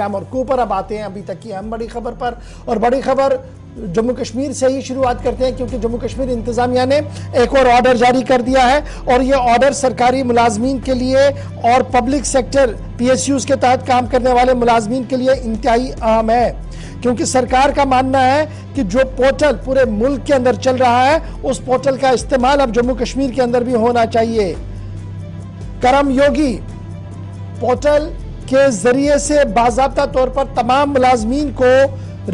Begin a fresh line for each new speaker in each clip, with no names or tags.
शाम और कूपर अब आते हैं अभी तक की अहम बड़ी खबर पर और बड़ी खबर जम्मू कश्मीर से ही शुरुआत करते हैं क्योंकि जम्मू कश्मीर इंतजामिया ने एक और ऑर्डर जारी कर दिया है और ये ऑर्डर सरकारी मुलाजमीन के लिए और पब्लिक सेक्टर पीएसयूज के तहत काम करने वाले मुलाजमीन के लिए इंतहाई अहम है क्योंकि सरकार का मानना है कि जो पोर्टल पूरे मुल्क के अंदर चल रहा है उस पोर्टल का इस्तेमाल अब जम्मू कश्मीर के अंदर भी होना चाहिए करम योगी पोर्टल के ज़रिए से बाबा तौर पर तमाम मुलाजमीन को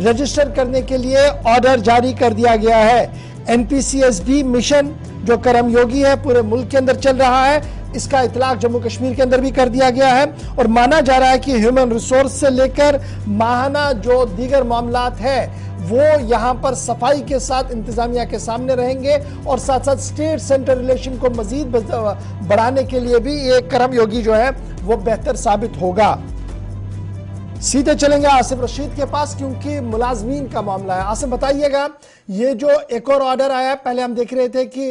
रजिस्टर करने के लिए ऑर्डर जारी कर दिया गया है एन मिशन जो कर्मयोगी है पूरे मुल्क के अंदर चल रहा है इसका इतलाक जम्मू कश्मीर के अंदर भी कर दिया गया है और माना जा रहा है कि ह्यूमन रिसोर्स से लेकर माहाना जो दीगर मामला है वो यहाँ पर सफाई के साथ इंतजामिया के सामने रहेंगे और साथ साथ स्टेट सेंटर रिलेशन को मजीद बढ़ाने के लिए भी ये कर्म योगी जो है वो बेहतर साबित होगा सीधे चलेंगे आसिफ रशीद के पास क्योंकि मुलाजमीन का मामला है आसिफ बताइएगा ये जो एक और ऑर्डर आया पहले हम देख रहे थे कि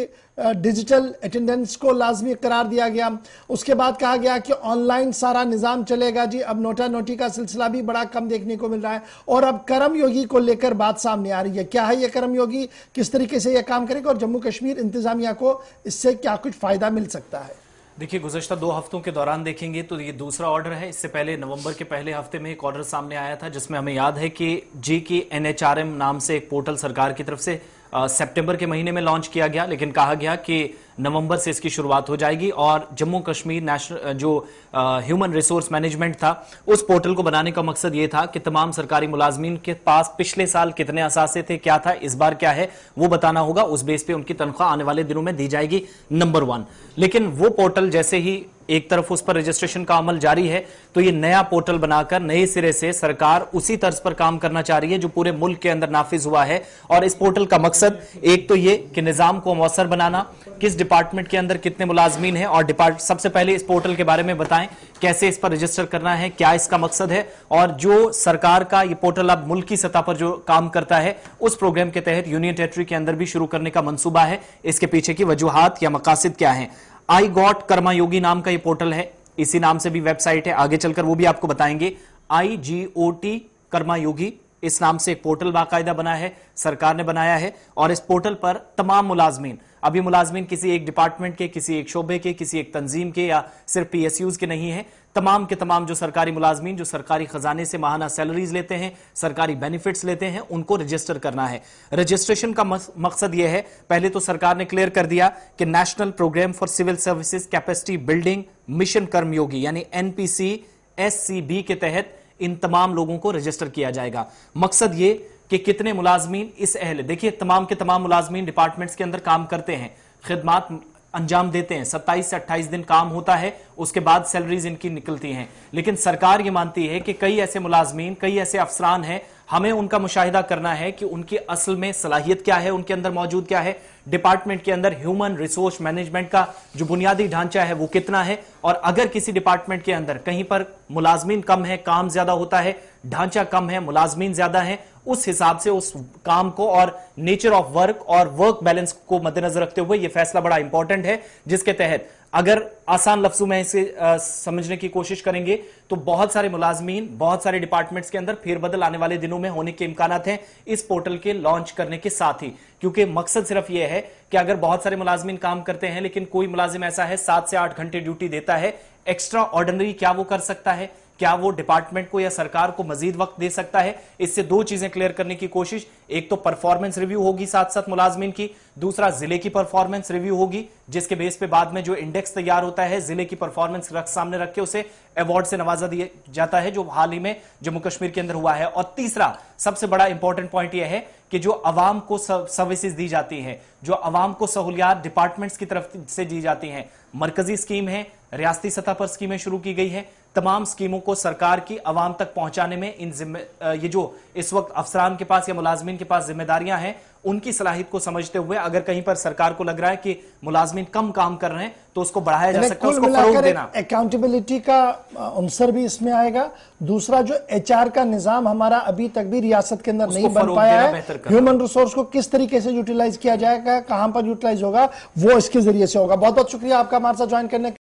डिजिटल अटेंडेंस को लाजमी करार दिया गया उसके बाद कहा गया कि ऑनलाइन सारा निज़ाम चलेगा जी अब नोटा नोटी का सिलसिला भी बड़ा कम देखने को मिल रहा है और अब कर्म योगी को लेकर बात सामने आ रही है क्या है ये करम योगी किस तरीके से यह काम करेगा और जम्मू कश्मीर इंतजामिया को इससे क्या कुछ फ़ायदा मिल सकता है
देखिए गुजशत दो हफ्तों के दौरान देखेंगे तो ये दूसरा ऑर्डर है इससे पहले नवंबर के पहले हफ्ते में एक ऑर्डर सामने आया था जिसमें हमें याद है कि जी की एनएचआरएम नाम से एक पोर्टल सरकार की तरफ से सितंबर के महीने में लॉन्च किया गया लेकिन कहा गया कि नवंबर से इसकी शुरुआत हो जाएगी और जम्मू कश्मीर नेशनल जो ह्यूमन रिसोर्स मैनेजमेंट था उस पोर्टल को बनाने का मकसद ये था कि तमाम सरकारी मुलाजमीन के पास पिछले साल कितने असासे थे क्या था इस बार क्या है वो बताना होगा उस बेस पे उनकी तनख्वाह आने वाले दिनों में दी जाएगी नंबर वन लेकिन वो पोर्टल जैसे ही एक तरफ उस पर रजिस्ट्रेशन का अमल जारी है तो ये नया पोर्टल बनाकर नए सिरे से सरकार उसी तर्ज पर काम करना चाह रही है जो पूरे मुल्क के अंदर नाफिज हुआ है और इस पोर्टल का मकसद एक तो ये कि निजाम को मौसर बनाना किस डिपार्टमेंट के अंदर कितने मुलाजमीन है और डिपार्ट सबसे पहले इस पोर्टल के बारे में बताएं कैसे इस पर रजिस्टर करना है क्या इसका मकसद है और जो सरकार का ये पोर्टल अब मुल्क सतह पर जो काम करता है उस प्रोग्राम के तहत यूनियन टेरेटरी के अंदर भी शुरू करने का मनसूबा है इसके पीछे की वजूहत या मकासद क्या है आई गॉट योगी नाम का ये पोर्टल है इसी नाम से भी वेबसाइट है आगे चलकर वो भी आपको बताएंगे आई जी ओ टी कर्मा योगी इस नाम से एक पोर्टल बाकायदा बना है सरकार ने बनाया है और इस पोर्टल पर तमाम मुलाजमीन अभी मुलाजमीन किसी एक डिपार्टमेंट के किसी एक शोबे के किसी एक तंजीम के या सिर्फ पीएसयूज के नहीं है तमाम के तमाम जो सरकारी मुलाजमीन जो सरकारी खजाने से माहाना सैलरीज लेते हैं सरकारी बेनिफिट्स लेते हैं उनको रजिस्टर करना है रजिस्ट्रेशन का मकसद यह है पहले तो सरकार ने क्लियर कर दिया कि national program for civil services capacity building mission Karmayogi यानी एनपीसी एससीबी के तहत इन तमाम लोगों को रजिस्टर किया जाएगा मकसद ये कि कितने मुलाजमीन इस अहल देखिए तमाम के तमाम मुलाजमीन डिपार्टमेंट्स के अंदर काम करते हैं खिदमात अंजाम देते हैं सत्ताईस से अट्ठाईस दिन काम होता है उसके बाद सैलरीज इनकी निकलती हैं लेकिन सरकार ये मानती है कि कई ऐसे मुलाजमीन कई ऐसे अफसरान हैं हमें उनका मुशाहिदा करना है कि उनकी असल में सलाहियत क्या है उनके अंदर मौजूद क्या है डिपार्टमेंट के अंदर ह्यूमन रिसोर्स मैनेजमेंट का जो बुनियादी ढांचा है वो कितना है और अगर किसी डिपार्टमेंट के अंदर कहीं पर मुलाजमीन कम है काम ज्यादा होता है ढांचा कम है मुलाजमीन ज्यादा है उस हिसाब से उस काम को और नेचर ऑफ वर्क और वर्क बैलेंस को मद्देनजर रखते हुए यह फैसला बड़ा इंपॉर्टेंट है जिसके तहत अगर आसान लफ्जों में इसे समझने की कोशिश करेंगे तो बहुत सारे मुलाजमीन बहुत सारे डिपार्टमेंट्स के अंदर फेरबदल आने वाले दिनों में होने के इम्कान हैं इस पोर्टल के लॉन्च करने के साथ ही क्योंकि मकसद सिर्फ यह है कि अगर बहुत सारे मुलाजमीन काम करते हैं लेकिन कोई मुलाजिम ऐसा है सात से आठ घंटे ड्यूटी देता है एक्स्ट्रा ऑर्डनरी क्या वो कर सकता है क्या वो डिपार्टमेंट को या सरकार को मजीद वक्त दे सकता है इससे दो चीजें क्लियर करने की कोशिश एक तो परफॉर्मेंस रिव्यू होगी साथ साथ मुलाजमीन की दूसरा जिले की परफॉर्मेंस रिव्यू होगी जिसके बेस पे बाद में जो इंडेक्स तैयार होता है जिले की परफॉर्मेंस रख सामने रख के उसे अवार्ड से नवाजा दिया जाता है जो हाल ही में जम्मू कश्मीर के अंदर हुआ है और तीसरा सबसे बड़ा इंपॉर्टेंट पॉइंट यह है कि जो अवाम को सर्विसेज दी जाती हैं जो अवाम को सहूलियात डिपार्टमेंट्स की तरफ से दी जाती हैं मरकजी स्कीम है रियासती सतह पर स्कीमें शुरू की गई है तमाम स्कीमों को सरकार की आवाम तक पहुंचाने में इन जिम्मे ये जो इस वक्त अफसरान के पास या मुलाजमीन के पास जिम्मेदारियां हैं उनकी सलाहित को समझते हुए अगर कहीं पर सरकार को लग रहा है कि मुलाजमीन कम काम कर रहे हैं तो उसको बढ़ाया जा सकता है उसको देना
अकाउंटेबिलिटी का अंसर भी इसमें आएगा दूसरा जो एच का निजाम हमारा अभी तक भी रियासत के अंदर नहीं बन पाया है ह्यूमन रिसोर्स को किस तरीके से यूटिलाइज किया जाएगा कहां पर यूटिलाइज होगा वो इसके जरिए से होगा बहुत बहुत शुक्रिया आपका हमारे साथ ज्वाइन करने